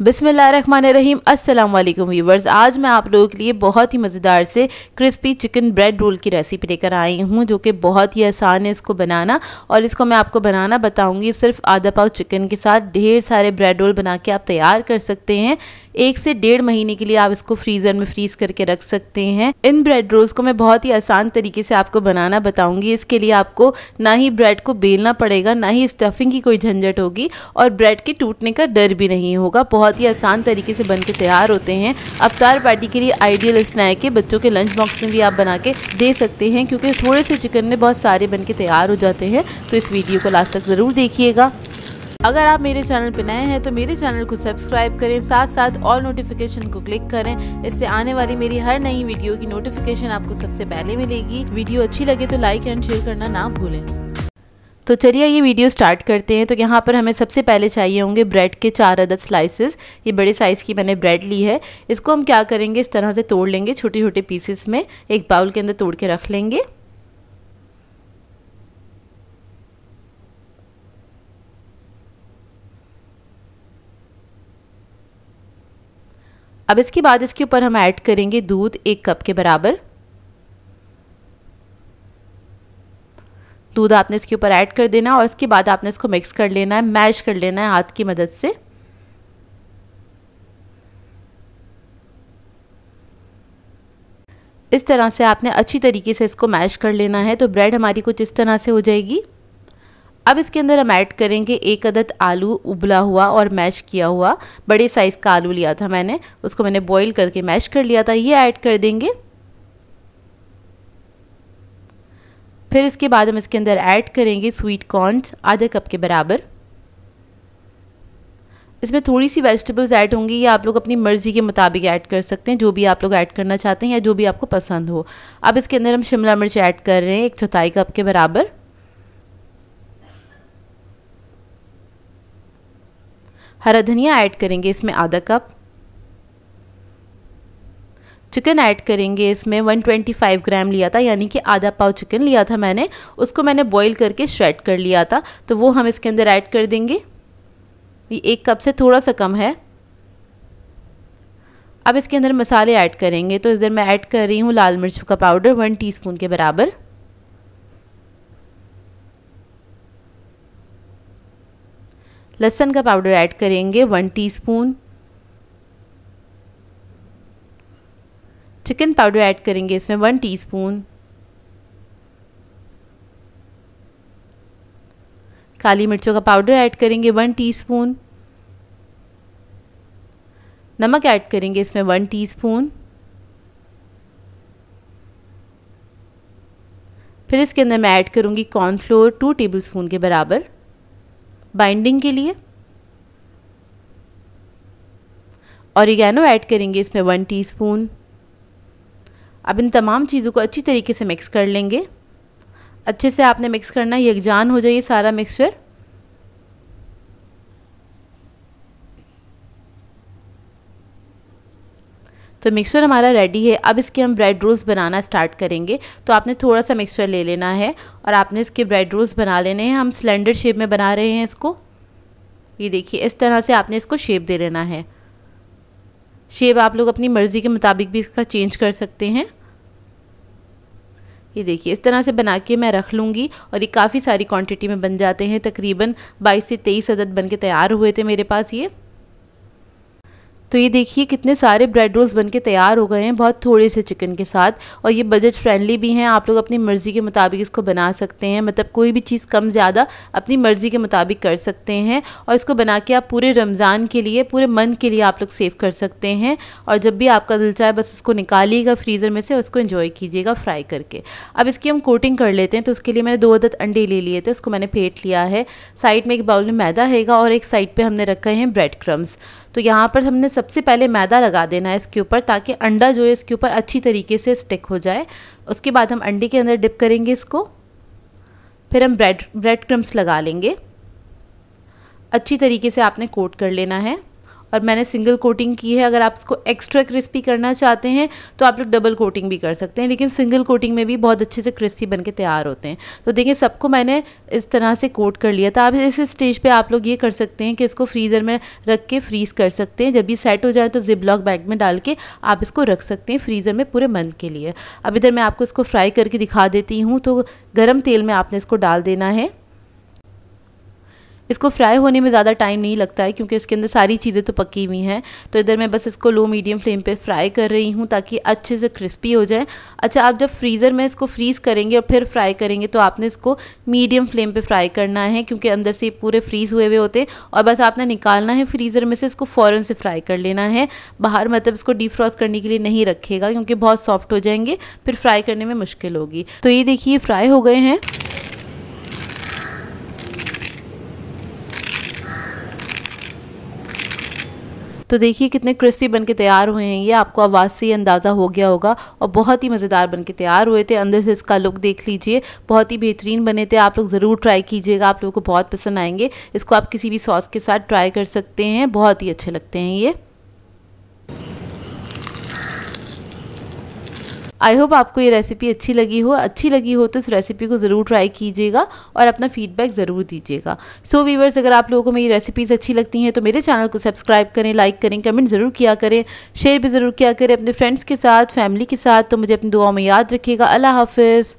अस्सलाम अल्लाम व्यूवर्स आज मैं आप लोगों के लिए बहुत ही मज़ेदार से क्रिस्पी चिकन ब्रेड रोल की रेसिपी लेकर आई हूँ जो कि बहुत ही आसान है इसको बनाना और इसको मैं आपको बनाना बताऊँगी सिर्फ आधा पाव चिकन के साथ ढेर सारे ब्रेड रोल बना के आप तैयार कर सकते हैं एक से डेढ़ महीने के लिए आप इसको फ्रीज़र में फ्रीज करके रख सकते हैं इन ब्रेड रोल्स को मैं बहुत ही आसान तरीके से आपको बनाना बताऊंगी इसके लिए आपको ना ही ब्रेड को बेलना पड़ेगा ना ही स्टफिंग की कोई झंझट होगी और ब्रेड के टूटने का डर भी नहीं होगा बहुत ही आसान तरीके से बन के तैयार होते हैं अवतार पार्टी के लिए आइडियल स्नैक है बच्चों के लंच बॉक्स में भी आप बना के दे सकते हैं क्योंकि थोड़े से चिकन में बहुत सारे बन के तैयार हो जाते हैं तो इस वीडियो को लास्ट तक ज़रूर देखिएगा अगर आप मेरे चैनल पर नए हैं तो मेरे चैनल को सब्सक्राइब करें साथ साथ ऑल नोटिफिकेशन को क्लिक करें इससे आने वाली मेरी हर नई वीडियो की नोटिफिकेशन आपको सबसे पहले मिलेगी वीडियो अच्छी लगे तो लाइक एंड शेयर करना ना भूलें तो चलिए ये वीडियो स्टार्ट करते हैं तो यहाँ पर हमें सबसे पहले चाहिए होंगे ब्रेड के चार अदद स्लाइसेस ये बड़े साइज़ की मैंने ब्रेड ली है इसको हम क्या करेंगे इस तरह से तोड़ लेंगे छोटे छोटे पीसेस में एक बाउल के अंदर तोड़ के रख लेंगे अब इसके बाद इसके ऊपर हम ऐड करेंगे दूध एक कप के बराबर दूध आपने इसके ऊपर ऐड कर देना और इसके बाद आपने इसको मिक्स कर लेना है मैश कर लेना है हाथ की मदद से इस तरह से आपने अच्छी तरीके से इसको मैश कर लेना है तो ब्रेड हमारी कुछ इस तरह से हो जाएगी अब इसके अंदर हम ऐड करेंगे एक अदद आलू उबला हुआ और मैश किया हुआ बड़े साइज़ का आलू लिया था मैंने उसको मैंने बॉईल करके मैश कर लिया था ये ऐड कर देंगे फिर इसके बाद हम इसके अंदर ऐड करेंगे स्वीट कॉर्न आधा कप के बराबर इसमें थोड़ी सी वेजिटेबल्स ऐड होंगी या आप लोग अपनी मर्ज़ी के मुताबिक ऐड कर सकते हैं जो भी आप लोग ऐड करना चाहते हैं या जो भी आपको पसंद हो अब इसके अंदर हम शिमला मिर्च ऐड कर रहे हैं एक चौथाई कप के बराबर हरा धनिया ऐड करेंगे इसमें आधा कप चिकन ऐड करेंगे इसमें 125 ग्राम लिया था यानी कि आधा पाव चिकन लिया था मैंने उसको मैंने बॉईल करके श्रेड कर लिया था तो वो हम इसके अंदर ऐड कर देंगे ये एक कप से थोड़ा सा कम है अब इसके अंदर मसाले ऐड करेंगे तो इस दिन मैं ऐड कर रही हूँ लाल मिर्च का पाउडर वन टीस्पून के बराबर लहसन का पाउडर ऐड करेंगे one teaspoon chicken powder add करेंगे इसमें वन टीस्पून काली मिर्चों का पाउडर ऐड करेंगे वन टीस्पून नमक ऐड करेंगे इसमें वन टीस्पून फिर इसके अंदर मैं ऐड करूँगी कॉर्नफ्लोर टू टेबलस्पून के बराबर बाइंडिंग के लिए औरिगैनो ऐड करेंगे इसमें वन टीस्पून अब इन तमाम चीज़ों को अच्छी तरीके से मिक्स कर लेंगे अच्छे से आपने मिक्स करना यकजान हो जाइए सारा मिक्सचर तो मिक्सचर हमारा रेडी है अब इसके हम ब्रेड रोल्स बनाना स्टार्ट करेंगे तो आपने थोड़ा सा मिक्सचर ले लेना है और आपने इसके ब्रेड रोल्स बना लेने हैं हम सिलेंडर शेप में बना रहे हैं इसको ये देखिए इस तरह से आपने इसको शेप दे लेना है शेप आप लोग अपनी मर्ज़ी के मुताबिक भी इसका चेंज कर सकते हैं ये देखिए इस तरह से बना के मैं रख लूँगी और ये काफ़ी सारी क्वांटिटी में बन जाते हैं तकरीबन 22 से 23 अदद बन के तैयार हुए थे मेरे पास ये तो ये देखिए कितने सारे ब्रेड रोल्स बन के तैयार हो गए हैं बहुत थोड़े से चिकन के साथ और ये बजट फ्रेंडली भी हैं आप लोग अपनी मर्ज़ी के मुताबिक इसको बना सकते हैं मतलब कोई भी चीज़ कम ज़्यादा अपनी मर्ज़ी के मुताबिक कर सकते हैं और इसको बना के आप पूरे रमज़ान के लिए पूरे मंथ के लिए आप लोग सेव कर सकते हैं और जब भी आपका दिल चाहे बस इसको निकालिएगा फ्रीज़र में से उसको इन्जॉय कीजिएगा फ्राई करके अब इसकी हम कोटिंग कर लेते हैं तो उसके लिए मैंने दो अदद अंडे ले लिए थे उसको मैंने फेंट लिया है साइड में एक बाउल में मैदा हैगा और एक साइड पर हमने रखे हैं ब्रेड क्रम्स तो यहाँ पर हमने सबसे पहले मैदा लगा देना है इसके ऊपर ताकि अंडा जो है इसके ऊपर अच्छी तरीके से स्टिक हो जाए उसके बाद हम अंडे के अंदर डिप करेंगे इसको फिर हम ब्रेड ब्रेड क्रम्स लगा लेंगे अच्छी तरीके से आपने कोट कर लेना है और मैंने सिंगल कोटिंग की है अगर आप इसको एक्स्ट्रा क्रिस्पी करना चाहते हैं तो आप लोग डबल कोटिंग भी कर सकते हैं लेकिन सिंगल कोटिंग में भी बहुत अच्छे से क्रिस्पी बन के तैयार होते हैं तो देखिए सबको मैंने इस तरह से कोट कर लिया था आप इस स्टेज पर आप लोग ये कर सकते हैं कि इसको फ्रीज़र में रख के फ्रीज़ कर सकते हैं जब भी सेट हो जाए तो जिप लॉक बैग में डाल के आप इसको रख सकते हैं फ्रीज़र में पूरे मंथ के लिए अब इधर मैं आपको इसको फ्राई करके दिखा देती हूँ तो गर्म तेल में आपने इसको डाल देना है इसको फ्राई होने में ज़्यादा टाइम नहीं लगता है क्योंकि इसके अंदर सारी चीज़ें तो पकी हुई हैं तो इधर मैं बस इसको लो मीडियम फ्लेम पे फ्राई कर रही हूँ ताकि अच्छे से क्रिस्पी हो जाए अच्छा आप जब फ्रीज़र में इसको फ्रीज़ करेंगे और फिर फ्राई करेंगे तो आपने इसको मीडियम फ्लेम पर फ्राई करना है क्योंकि अंदर से पूरे फ्रीज़ हुए हुए होते और बस आपने निकालना है फ्रीज़र में से इसको फ़ौरन से फ्राई कर लेना है बाहर मतलब इसको डिफ्रॉस्ट करने के लिए नहीं रखेगा क्योंकि बहुत सॉफ्ट हो जाएंगे फिर फ्राई करने में मुश्किल होगी तो ये देखिए फ्राई हो गए हैं तो देखिए कितने क्रिस्पी बन के तैयार हुए हैं ये आपको आवाज़ से ही अंदाज़ा हो गया होगा और बहुत ही मज़ेदार बन के तैयार हुए थे अंदर से इसका लुक देख लीजिए बहुत ही बेहतरीन बने थे आप लोग ज़रूर ट्राई कीजिएगा आप लोगों को बहुत पसंद आएंगे इसको आप किसी भी सॉस के साथ ट्राई कर सकते हैं बहुत ही अच्छे लगते हैं ये आई होप आपको ये रेसिपी अच्छी लगी हो अच्छी लगी हो तो इस रेसिपी को ज़रूर ट्राई कीजिएगा और अपना फीडबैक ज़रूर दीजिएगा सो वीवर्स अगर आप लोगों को मेरी रेसिपीज़ अच्छी लगती हैं तो मेरे चैनल को सब्सक्राइब करें लाइक करें कमेंट ज़रूर किया करें शेयर भी ज़रूर किया करें अपने फ्रेंड्स के साथ फैमिली के साथ तो मुझे अपनी दुआ में याद रखिएगा अल्लाह हाफिज़